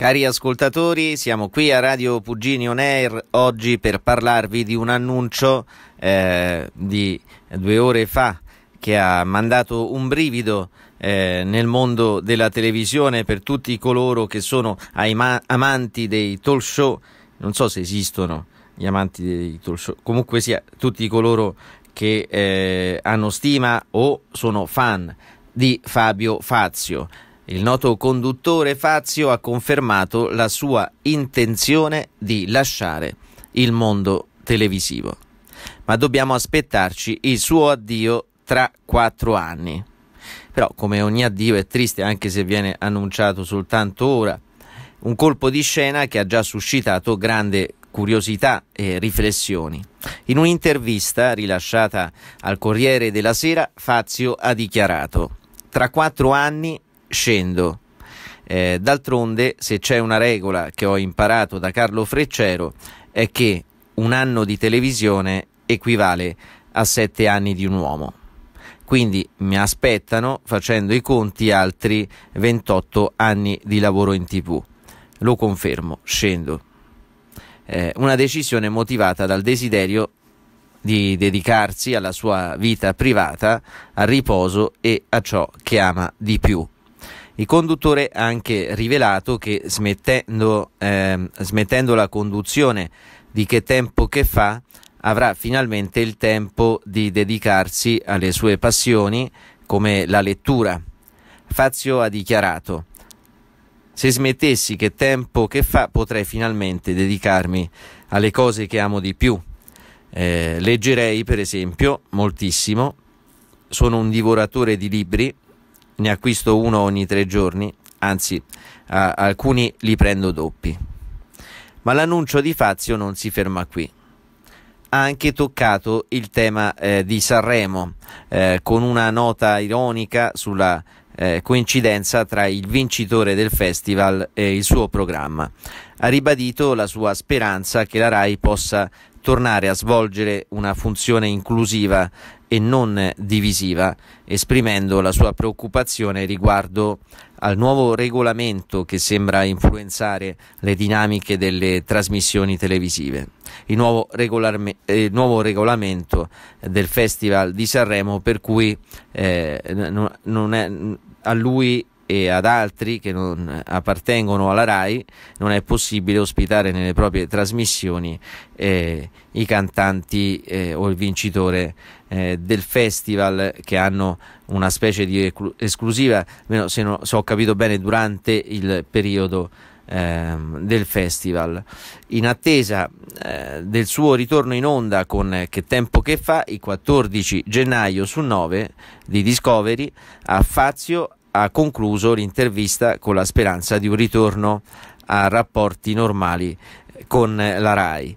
Cari ascoltatori, siamo qui a Radio Pugini On Air oggi per parlarvi di un annuncio eh, di due ore fa che ha mandato un brivido eh, nel mondo della televisione per tutti coloro che sono amanti dei talk show. Non so se esistono gli amanti dei talk show, comunque sia tutti coloro che eh, hanno stima o sono fan di Fabio Fazio. Il noto conduttore Fazio ha confermato la sua intenzione di lasciare il mondo televisivo. Ma dobbiamo aspettarci il suo addio tra quattro anni. Però come ogni addio è triste anche se viene annunciato soltanto ora. Un colpo di scena che ha già suscitato grande curiosità e riflessioni. In un'intervista rilasciata al Corriere della Sera, Fazio ha dichiarato: Tra quattro anni scendo. Eh, d'altronde, se c'è una regola che ho imparato da Carlo Freccero è che un anno di televisione equivale a sette anni di un uomo. Quindi mi aspettano, facendo i conti, altri 28 anni di lavoro in tv. Lo confermo, scendo. Eh, una decisione motivata dal desiderio di dedicarsi alla sua vita privata, al riposo e a ciò che ama di più. Il conduttore ha anche rivelato che smettendo, eh, smettendo la conduzione di che tempo che fa, avrà finalmente il tempo di dedicarsi alle sue passioni come la lettura. Fazio ha dichiarato se smettessi che tempo che fa potrei finalmente dedicarmi alle cose che amo di più. Eh, leggerei per esempio moltissimo, sono un divoratore di libri ne acquisto uno ogni tre giorni, anzi a, alcuni li prendo doppi. Ma l'annuncio di Fazio non si ferma qui. Ha anche toccato il tema eh, di Sanremo eh, con una nota ironica sulla eh, coincidenza tra il vincitore del festival e il suo programma. Ha ribadito la sua speranza che la RAI possa tornare a svolgere una funzione inclusiva e non divisiva, esprimendo la sua preoccupazione riguardo al nuovo regolamento che sembra influenzare le dinamiche delle trasmissioni televisive. Il nuovo, regolarme- eh, il nuovo regolamento del Festival di Sanremo per cui eh, non è, a lui e ad altri che non appartengono alla RAI non è possibile ospitare nelle proprie trasmissioni eh, i cantanti eh, o il vincitore eh, del festival che hanno una specie di esclusiva, almeno se, no, se ho capito bene, durante il periodo ehm, del festival. In attesa eh, del suo ritorno in onda con eh, Che tempo che fa, il 14 gennaio su 9 di Discovery, a Fazio ha concluso l'intervista con la speranza di un ritorno a rapporti normali con la RAI.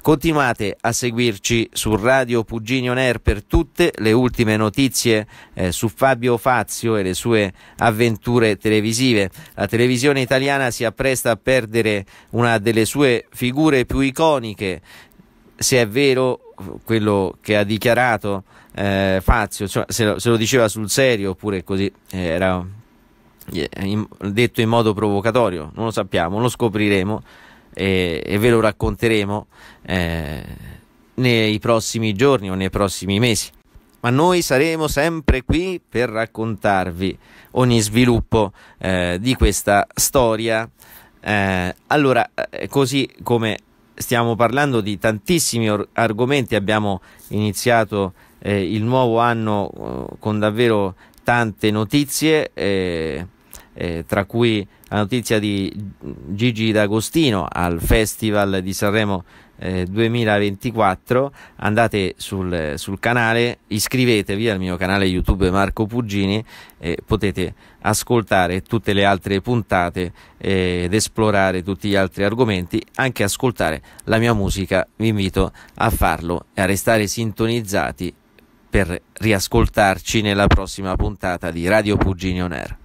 Continuate a seguirci su Radio Puginio Ner per tutte le ultime notizie eh, su Fabio Fazio e le sue avventure televisive. La televisione italiana si appresta a perdere una delle sue figure più iconiche, se è vero quello che ha dichiarato eh, Fazio cioè, se, lo, se, lo, diceva sul serio oppure così eh, era eh, in, detto in modo provocatorio, non lo sappiamo, lo scopriremo e, e ve lo racconteremo eh, nei prossimi giorni o nei prossimi mesi. Ma noi saremo sempre qui per raccontarvi ogni sviluppo eh, di questa storia. Eh, allora, così come stiamo parlando di tantissimi argomenti, abbiamo iniziato eh, il nuovo anno eh, con davvero tante notizie, eh, eh, tra cui la notizia di Gigi D'Agostino al Festival di Sanremo 2024. Eh, Andate sul, sul, canale, iscrivetevi al mio canale YouTube Marco Puggini e potete ascoltare tutte le altre puntate eh, ed esplorare tutti gli altri argomenti, anche ascoltare la mia musica. Vi invito a farlo e a restare sintonizzati per riascoltarci nella prossima puntata di Radio Pugini On Air.